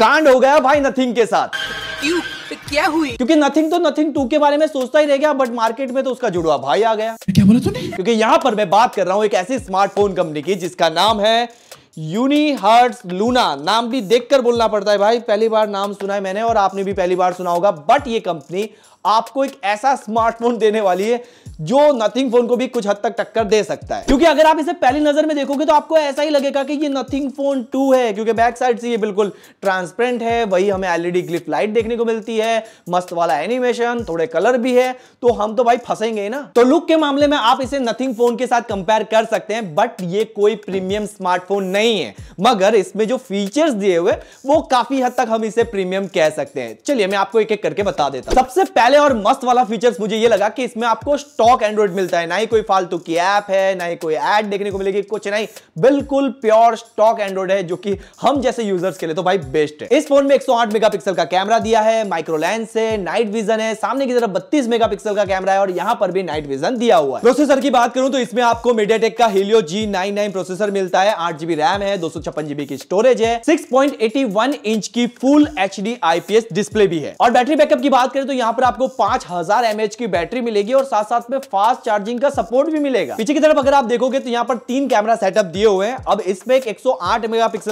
कांड हो गया भाई नथिंग के साथ यू क्या हुई क्योंकि नथिंग तो नथिंग टू के बारे में सोचता ही रह गया बट मार्केट में तो उसका जुड़वा भाई आ गया क्या बोला तूने क्योंकि यहाँ पर मैं बात कर रहा हूँ एक ऐसी स्मार्टफोन कंपनी की जिसका नाम है यूनी हर्ट्स लूना नाम भी देखकर बोलना पड़ता है भाई पहली बार नाम सुना है मैंने और आपने भी पहली बार सुना होगा बट ये कंपनी आपको एक ऐसा स्मार्टफोन देने वाली है जो नथिंग फोन को भी कुछ हद तक टक्कर दे सकता है क्योंकि अगर आप इसे पहली नजर में देखोगे तो आपको ऐसा ही लगेगा कि ये नथिंग फोन टू है क्योंकि बैक साइड से ये बिल्कुल ट्रांसपेरेंट है वही हमें एलईडी ग्लिफ लाइट देखने को मिलती है मस्त वाला एनिमेशन थोड़े कलर भी है तो हम तो भाई फंसेंगे ना तो लुक के मामले में आप इसे नथिंग फोन के साथ कंपेयर कर सकते हैं बट ये कोई प्रीमियम स्मार्टफोन नहीं है मगर इसमें जो फीचर्स दिए हुए वो काफी हद तक हम इसे प्रीमियम कह सकते हैं चलिए मैं आपको एक एक करके बता देता सबसे पहले पहले और मस्त वाला फीचर्स मुझे ये लगा कि इसमें आपको स्टॉक एंड्रॉइड मिलता है ना ही कोई फालतू की ऐप है ना ही कोई ऐड देखने को मिलेगी कुछ नहीं बिल्कुल प्योर स्टॉक एंड्रॉइड है जो कि हम जैसे यूजर्स के लिए तो भाई बेस्ट है इस फोन में 108 मेगापिक्सल का कैमरा दिया है माइक्रो लेंस है नाइट विजन है सामने की तरफ बत्तीस मेगा का कैमरा है और यहाँ पर भी नाइट विजन दिया हुआ है प्रोसेसर की बात करूं तो इसमें आपको मीडिया का हिलियो जी प्रोसेसर मिलता है आठ रैम है दो की स्टोरेज है सिक्स इंच की फुल एच डी डिस्प्ले भी है और बैटरी बैकअप की बात करें तो यहाँ पर आपको आपको पांच हजार एमएच की बैटरी मिलेगी और साथ साथ में फास्ट चार्जिंग का सपोर्ट भी मिलेगा पीछे की तरफ अगर आप देखोगे तो यहाँ पर तीन कैमरा सेटअप दिए हुए हैं अब इसमें एक सौ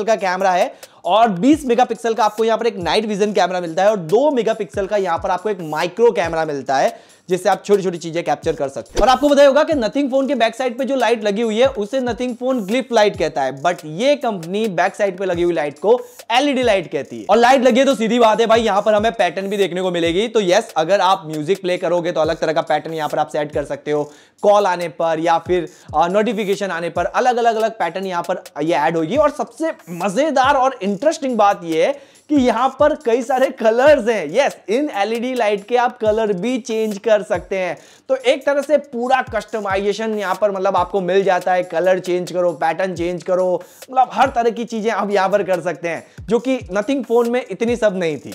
का कैमरा है और 20 मेगापिक्सल का आपको यहाँ पर एक नाइट विजन कैमरा मिलता है और 2 मेगापिक्सल का यहाँ पर आपको एक माइक्रो कैमरा मिलता है जिससे आप छोटी छोटी चीजें कैप्चर कर सकते हैं और आपको बताया होगा कि नथिंग फोन के बैक साइड पे जो लाइट लगी हुई है उसे नथिंग फोन ग्लिप लाइट कहता है बट ये कंपनी बैक साइड पे लगी हुई लाइट को एलईडी लाइट e कहती है और लाइट लगी है तो सीधी बात है भाई यहाँ पर हमें पैटर्न भी देखने को मिलेगी तो यस अगर आप म्यूजिक प्ले करोगे तो अलग तरह का पैटर्न यहाँ पर आप सेट कर सकते हो कॉल आने पर या फिर नोटिफिकेशन आने पर अलग अलग अलग पैटर्न यहाँ पर यह एड होगी और सबसे मजेदार और इंटरेस्टिंग बात यह है कि यहाँ पर कई सारे कलर्स हैं यस इन एलईडी लाइट के आप कलर भी चेंज कर सकते हैं तो एक तरह से पूरा कस्टमाइजेशन यहाँ पर मतलब आपको मिल जाता है कलर चेंज करो पैटर्न चेंज करो मतलब हर तरह की चीजें आप यहाँ पर कर सकते हैं जो कि नथिंग फोन में इतनी सब नहीं थी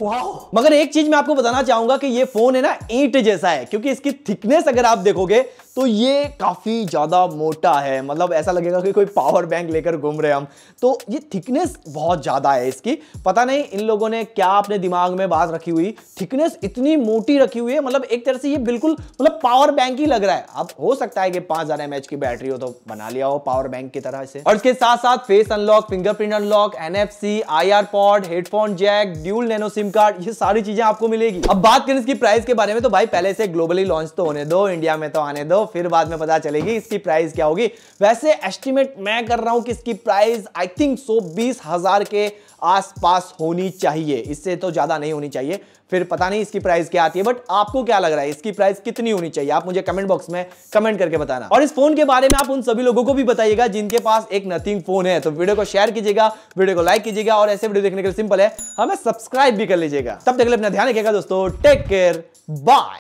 मगर एक चीज मैं आपको बताना चाहूंगा कि ये फोन है ना ईट जैसा है क्योंकि इसकी थिकनेस अगर आप देखोगे तो ये काफी ज्यादा मोटा है मतलब ऐसा लगेगा कि कोई पावर बैंक लेकर घूम रहे हम तो ये थिकनेस बहुत ज्यादा है इसकी पता नहीं इन इन लोगों ने क्या अपने दिमाग में बात रखी हुई थिकनेस इतनी मोटी रखी हुई है मतलब एक तरह से ये बिल्कुल मतलब पावर बैंक ही लग रहा है अब हो सकता है कि पांच हजार एमएच की बैटरी हो तो बना लिया हो पावर बैंक की तरह से और इसके साथ साथ face unlock fingerprint unlock NFC आर पॉड headphone jack dual nano SIM card ये सारी चीजें आपको मिलेगी अब बात करें इसकी प्राइस के बारे में तो भाई पहले से ग्लोबली लॉन्च तो होने दो इंडिया में तो आने दो फिर बाद में पता चलेगी इसकी प्राइस क्या होगी वैसे एस्टिमेट मैं कर रहा हूं कि इसकी प्राइस आई थिंक सो बीस हजार के आसपास होनी चाहिए इससे तो ज़्यादा नहीं होनी चाहिए फिर पता नहीं इसकी प्राइस क्या आती है बट आपको क्या लग रहा है इसकी प्राइस कितनी होनी चाहिए आप मुझे कमेंट बॉक्स में कमेंट करके बताना और इस फोन के बारे में आप उन सभी लोगों को भी बताइएगा जिनके पास एक नथिंग फोन है तो वीडियो को शेयर कीजिएगा वीडियो को लाइक कीजिएगा और ऐसे वीडियो देखने के लिए सिंपल है हमें सब्सक्राइब भी कर लीजिएगा तब तक अपना ध्यान रखिएगा दोस्तों टेक केयर बाय